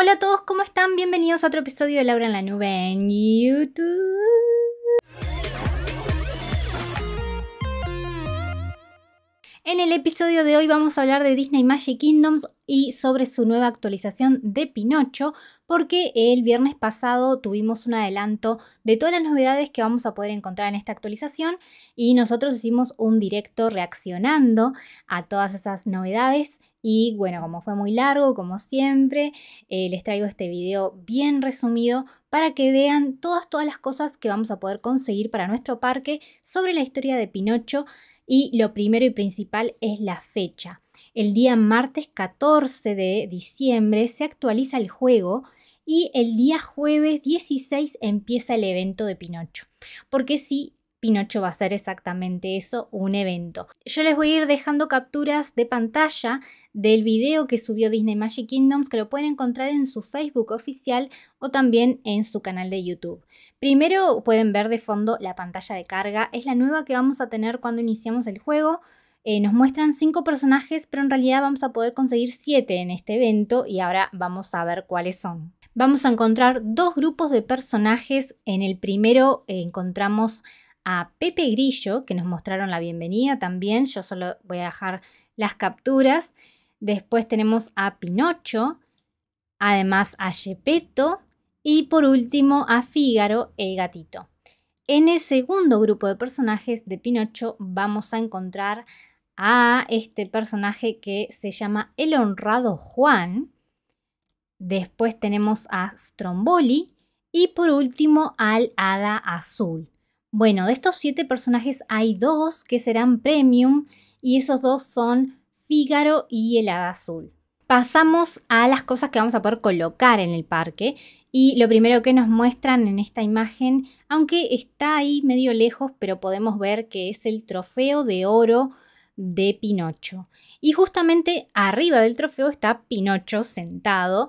Hola a todos, ¿cómo están? Bienvenidos a otro episodio de Laura en la Nube en YouTube. En el episodio de hoy vamos a hablar de Disney Magic Kingdoms y sobre su nueva actualización de Pinocho, porque el viernes pasado tuvimos un adelanto de todas las novedades que vamos a poder encontrar en esta actualización y nosotros hicimos un directo reaccionando a todas esas novedades y bueno, como fue muy largo, como siempre, eh, les traigo este video bien resumido para que vean todas, todas las cosas que vamos a poder conseguir para nuestro parque sobre la historia de Pinocho y lo primero y principal es la fecha. El día martes 14 de diciembre se actualiza el juego y el día jueves 16 empieza el evento de Pinocho. Porque si Pinocho va a ser exactamente eso, un evento. Yo les voy a ir dejando capturas de pantalla del video que subió Disney Magic Kingdoms, que lo pueden encontrar en su Facebook oficial o también en su canal de YouTube. Primero pueden ver de fondo la pantalla de carga, es la nueva que vamos a tener cuando iniciamos el juego. Eh, nos muestran cinco personajes, pero en realidad vamos a poder conseguir siete en este evento y ahora vamos a ver cuáles son. Vamos a encontrar dos grupos de personajes. En el primero eh, encontramos a Pepe Grillo, que nos mostraron la bienvenida también. Yo solo voy a dejar las capturas. Después tenemos a Pinocho, además a Gepetto y por último a Fígaro, el gatito. En el segundo grupo de personajes de Pinocho vamos a encontrar a este personaje que se llama El Honrado Juan. Después tenemos a Stromboli y por último al Hada Azul. Bueno, de estos siete personajes hay dos que serán premium y esos dos son Fígaro y el Hada Azul. Pasamos a las cosas que vamos a poder colocar en el parque y lo primero que nos muestran en esta imagen, aunque está ahí medio lejos, pero podemos ver que es el trofeo de oro de Pinocho. Y justamente arriba del trofeo está Pinocho sentado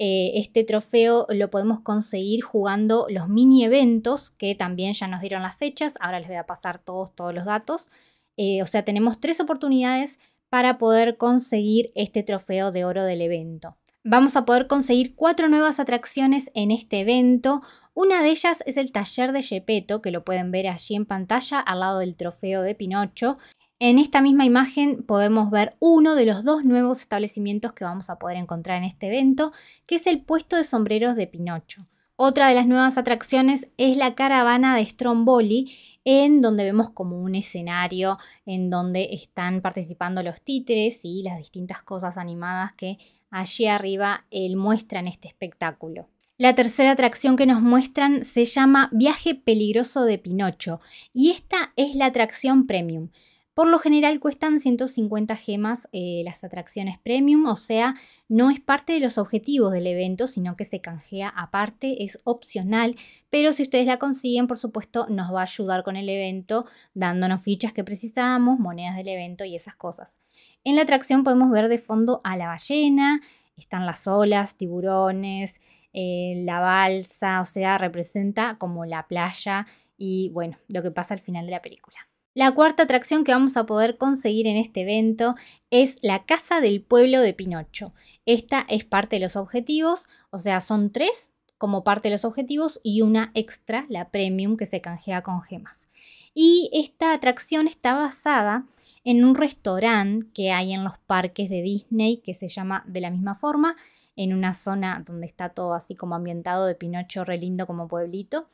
eh, este trofeo lo podemos conseguir jugando los mini eventos que también ya nos dieron las fechas. Ahora les voy a pasar todos, todos los datos. Eh, o sea, tenemos tres oportunidades para poder conseguir este trofeo de oro del evento. Vamos a poder conseguir cuatro nuevas atracciones en este evento. Una de ellas es el taller de Gepetto, que lo pueden ver allí en pantalla al lado del trofeo de Pinocho. En esta misma imagen podemos ver uno de los dos nuevos establecimientos que vamos a poder encontrar en este evento, que es el puesto de sombreros de Pinocho. Otra de las nuevas atracciones es la caravana de Stromboli, en donde vemos como un escenario en donde están participando los títeres y las distintas cosas animadas que allí arriba él eh, muestra en este espectáculo. La tercera atracción que nos muestran se llama Viaje Peligroso de Pinocho y esta es la atracción premium. Por lo general cuestan 150 gemas eh, las atracciones premium, o sea, no es parte de los objetivos del evento, sino que se canjea aparte, es opcional, pero si ustedes la consiguen, por supuesto, nos va a ayudar con el evento, dándonos fichas que precisamos, monedas del evento y esas cosas. En la atracción podemos ver de fondo a la ballena, están las olas, tiburones, eh, la balsa, o sea, representa como la playa y bueno, lo que pasa al final de la película. La cuarta atracción que vamos a poder conseguir en este evento es la Casa del Pueblo de Pinocho. Esta es parte de los objetivos, o sea, son tres como parte de los objetivos y una extra, la premium, que se canjea con gemas. Y esta atracción está basada en un restaurante que hay en los parques de Disney que se llama de la misma forma, en una zona donde está todo así como ambientado de Pinocho, re lindo como pueblito.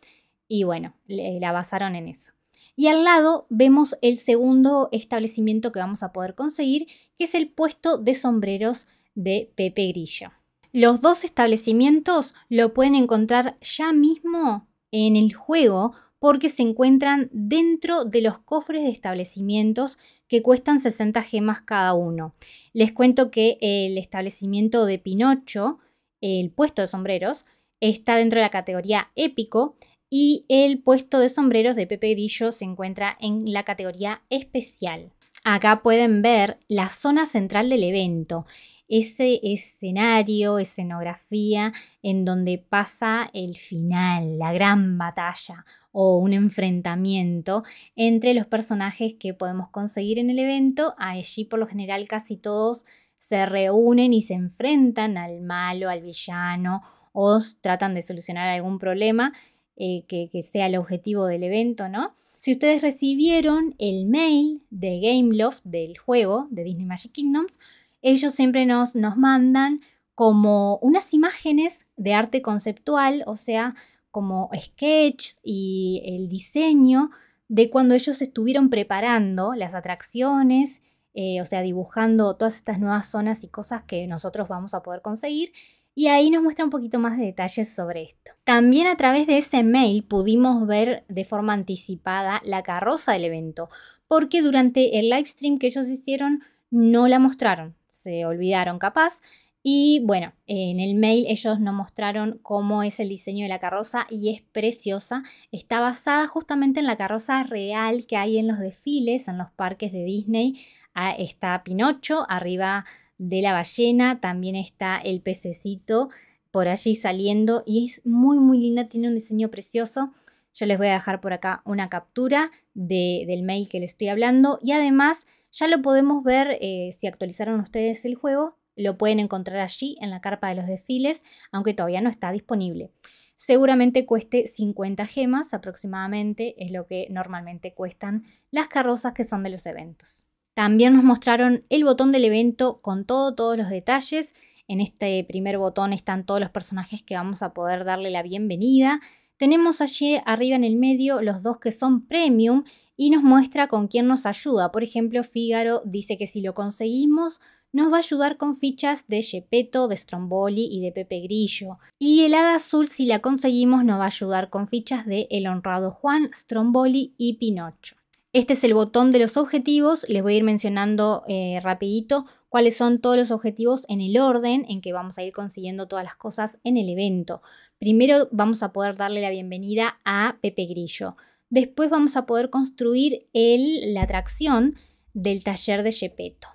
Y bueno, la basaron en eso. Y al lado vemos el segundo establecimiento que vamos a poder conseguir, que es el puesto de sombreros de Pepe Grillo. Los dos establecimientos lo pueden encontrar ya mismo en el juego porque se encuentran dentro de los cofres de establecimientos que cuestan 60 gemas cada uno. Les cuento que el establecimiento de Pinocho, el puesto de sombreros, está dentro de la categoría épico y el puesto de sombreros de Pepe Grillo se encuentra en la categoría especial. Acá pueden ver la zona central del evento, ese escenario, escenografía en donde pasa el final, la gran batalla o un enfrentamiento entre los personajes que podemos conseguir en el evento. Allí por lo general casi todos se reúnen y se enfrentan al malo, al villano o tratan de solucionar algún problema eh, que, sea el objetivo del evento, ¿no? Si ustedes recibieron el mail de Gameloft del juego de Disney Magic Kingdoms, ellos siempre nos, mandan como unas imágenes de arte conceptual, o sea, como sketches y el diseño de cuando ellos estuvieron preparando las atracciones, eh, o sea, dibujando todas estas nuevas zonas y cosas que nosotros vamos a poder conseguir y ahí nos muestra un poquito más de detalles sobre esto. También a través de ese mail pudimos ver de forma anticipada la carroza del evento, porque durante el live stream que ellos hicieron no la mostraron, se olvidaron capaz. Y bueno, en el mail ellos nos mostraron cómo es el diseño de la carroza y es preciosa. Está basada justamente en la carroza real que hay en los desfiles, en los parques de Disney. Ah, está Pinocho, arriba de la ballena, también está el pececito por allí saliendo y es muy muy linda, tiene un diseño precioso. Yo les voy a dejar por acá una captura de, del mail que les estoy hablando y además ya lo podemos ver eh, si actualizaron ustedes el juego, lo pueden encontrar allí en la carpa de los desfiles, aunque todavía no está disponible. Seguramente cueste 50 gemas aproximadamente, es lo que normalmente cuestan las carrozas que son de los eventos. También nos mostraron el botón del evento con todos los detalles. En este primer botón están todos los personajes que vamos a poder darle la bienvenida. Tenemos allí arriba en el medio los dos que son premium y nos muestra con quién nos ayuda. Por ejemplo, Fígaro dice que si lo conseguimos nos va a ayudar con fichas de Gepetto, de Stromboli y de Pepe Grillo. Y el Hada Azul, si la conseguimos, nos va a ayudar con fichas de El Honrado Juan, Stromboli y Pinocho. Este es el botón de los objetivos. Les voy a ir mencionando eh, rapidito cuáles son todos los objetivos en el orden en que vamos a ir consiguiendo todas las cosas en el evento. Primero vamos a poder darle la bienvenida a Pepe Grillo. Después vamos a poder construir el, la atracción del taller de Gepetto.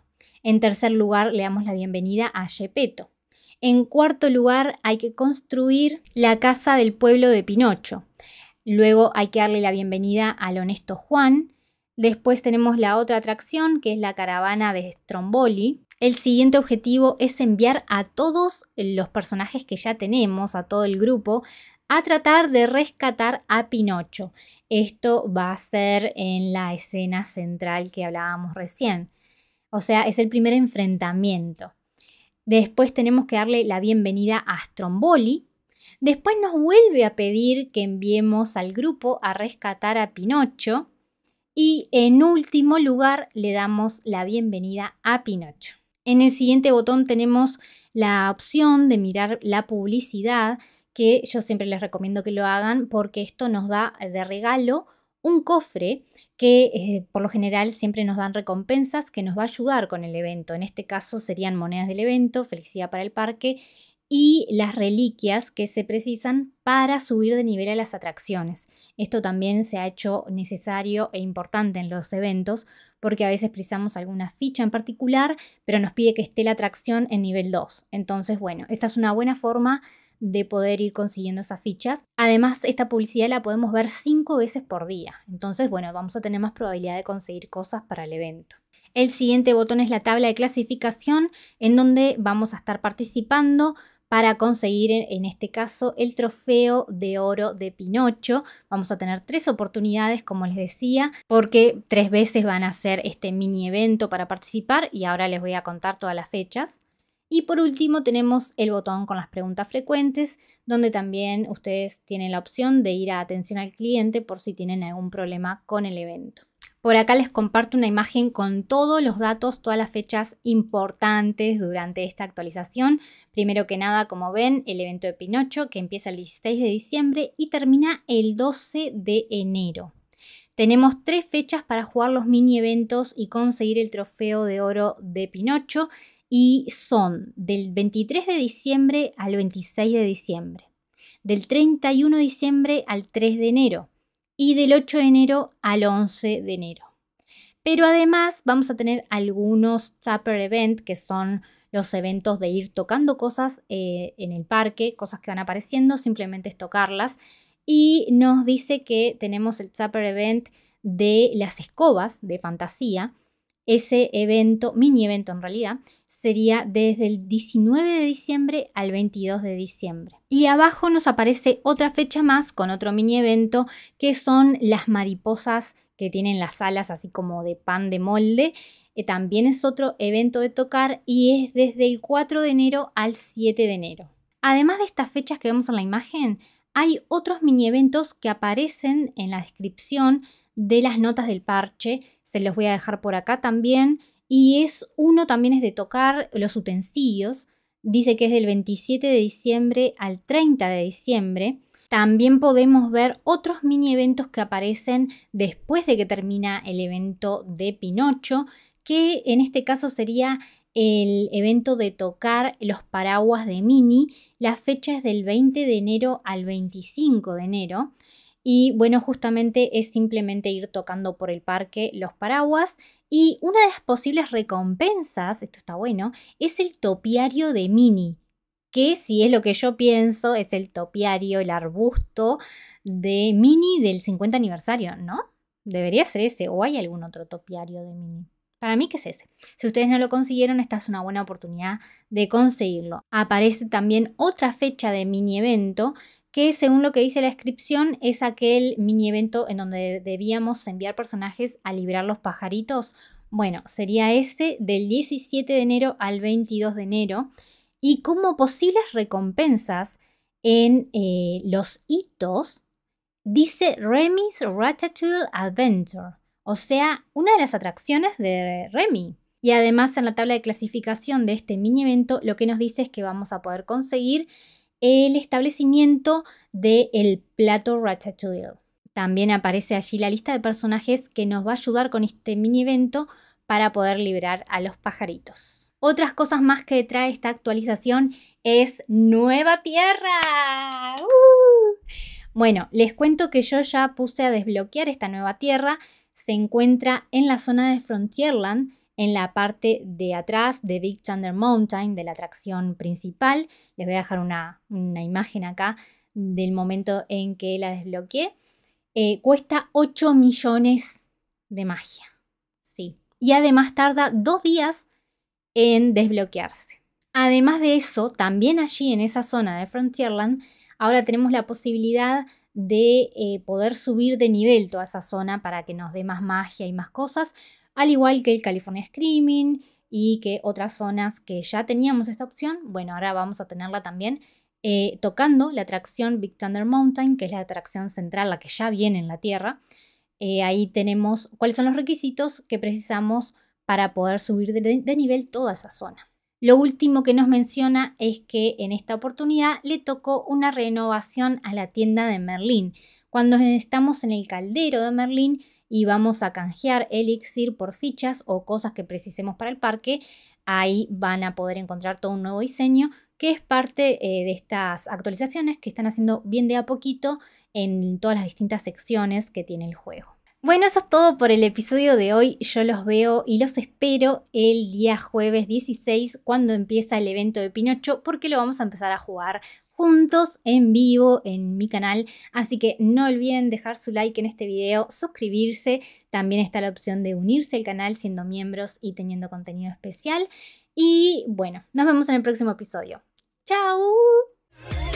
En tercer lugar, le damos la bienvenida a Gepetto. En cuarto lugar, hay que construir la casa del pueblo de Pinocho. Luego hay que darle la bienvenida al honesto Juan. Después tenemos la otra atracción, que es la caravana de Stromboli. El siguiente objetivo es enviar a todos los personajes que ya tenemos, a todo el grupo, a tratar de rescatar a Pinocho. Esto va a ser en la escena central que hablábamos recién. O sea, es el primer enfrentamiento. Después tenemos que darle la bienvenida a Stromboli. Después nos vuelve a pedir que enviemos al grupo a rescatar a Pinocho. Y en último lugar le damos la bienvenida a Pinocho. En el siguiente botón tenemos la opción de mirar la publicidad, que yo siempre les recomiendo que lo hagan porque esto nos da de regalo un cofre que eh, por lo general siempre nos dan recompensas que nos va a ayudar con el evento. En este caso serían monedas del evento, felicidad para el parque y las reliquias que se precisan para subir de nivel a las atracciones. Esto también se ha hecho necesario e importante en los eventos porque a veces precisamos alguna ficha en particular, pero nos pide que esté la atracción en nivel 2. Entonces, bueno, esta es una buena forma de poder ir consiguiendo esas fichas. Además, esta publicidad la podemos ver cinco veces por día. Entonces, bueno, vamos a tener más probabilidad de conseguir cosas para el evento. El siguiente botón es la tabla de clasificación en donde vamos a estar participando para conseguir en este caso el trofeo de oro de Pinocho. Vamos a tener tres oportunidades, como les decía, porque tres veces van a hacer este mini evento para participar y ahora les voy a contar todas las fechas. Y por último tenemos el botón con las preguntas frecuentes, donde también ustedes tienen la opción de ir a atención al cliente por si tienen algún problema con el evento. Por acá les comparto una imagen con todos los datos, todas las fechas importantes durante esta actualización. Primero que nada, como ven, el evento de Pinocho que empieza el 16 de diciembre y termina el 12 de enero. Tenemos tres fechas para jugar los mini eventos y conseguir el trofeo de oro de Pinocho y son del 23 de diciembre al 26 de diciembre, del 31 de diciembre al 3 de enero, y del 8 de enero al 11 de enero. Pero además vamos a tener algunos Tupper Event, que son los eventos de ir tocando cosas eh, en el parque, cosas que van apareciendo, simplemente es tocarlas. Y nos dice que tenemos el Tupper Event de las escobas de fantasía, ese evento, mini evento en realidad, sería desde el 19 de diciembre al 22 de diciembre. Y abajo nos aparece otra fecha más con otro mini evento que son las mariposas que tienen las alas así como de pan de molde. Eh, también es otro evento de tocar y es desde el 4 de enero al 7 de enero. Además de estas fechas que vemos en la imagen, hay otros mini eventos que aparecen en la descripción de las notas del parche. Se los voy a dejar por acá también. Y es uno también es de tocar los utensilios. Dice que es del 27 de diciembre al 30 de diciembre. También podemos ver otros mini eventos que aparecen después de que termina el evento de Pinocho, que en este caso sería el evento de tocar los paraguas de Mini. La fecha es del 20 de enero al 25 de enero. Y bueno, justamente es simplemente ir tocando por el parque los paraguas. Y una de las posibles recompensas, esto está bueno, es el topiario de Mini, que si es lo que yo pienso, es el topiario, el arbusto de Mini del 50 aniversario, ¿no? Debería ser ese, o hay algún otro topiario de Mini. Para mí que es ese. Si ustedes no lo consiguieron, esta es una buena oportunidad de conseguirlo. Aparece también otra fecha de mini evento que según lo que dice la descripción es aquel mini evento en donde debíamos enviar personajes a librar los pajaritos. Bueno, sería este del 17 de enero al 22 de enero y como posibles recompensas en eh, los hitos dice Remy's Ratatouille Adventure o sea, una de las atracciones de Remy. Y además en la tabla de clasificación de este mini evento lo que nos dice es que vamos a poder conseguir el establecimiento del plato Ratatouille. También aparece allí la lista de personajes que nos va a ayudar con este mini evento para poder liberar a los pajaritos. Otras cosas más que trae esta actualización es Nueva Tierra. ¡Uh! Bueno, les cuento que yo ya puse a desbloquear esta nueva tierra. Se encuentra en la zona de Frontierland, en la parte de atrás de Big Thunder Mountain, de la atracción principal. Les voy a dejar una, imagen acá del momento en que la desbloqueé. Eh, cuesta 8 millones de magia. Sí. Y además tarda dos días en desbloquearse. Además de eso, también allí en esa zona de Frontierland ahora tenemos la posibilidad de eh, poder subir de nivel toda esa zona para que nos dé más magia y más cosas, al igual que el California Screaming y que otras zonas que ya teníamos esta opción, bueno, ahora vamos a tenerla también eh, tocando la atracción Big Thunder Mountain, que es la atracción central, la que ya viene en la Tierra. Eh, ahí tenemos cuáles son los requisitos que precisamos para poder subir de nivel toda esa zona. Lo último que nos menciona es que en esta oportunidad le tocó una renovación a la tienda de Merlín. Cuando estamos en el caldero de Merlín y vamos a canjear elixir por fichas o cosas que precisemos para el parque, ahí van a poder encontrar todo un nuevo diseño que es parte eh, de estas actualizaciones que están haciendo bien de a poquito en todas las distintas secciones que tiene el juego. Bueno, eso es todo por el episodio de hoy. Yo los veo y los espero el día jueves 16 cuando empieza el evento de Pinocho porque lo vamos a empezar a jugar juntos en vivo en mi canal. Así que no olviden dejar su like en este video, suscribirse. También está la opción de unirse al canal siendo miembros y teniendo contenido especial. Y bueno, nos vemos en el próximo episodio. ¡Chao!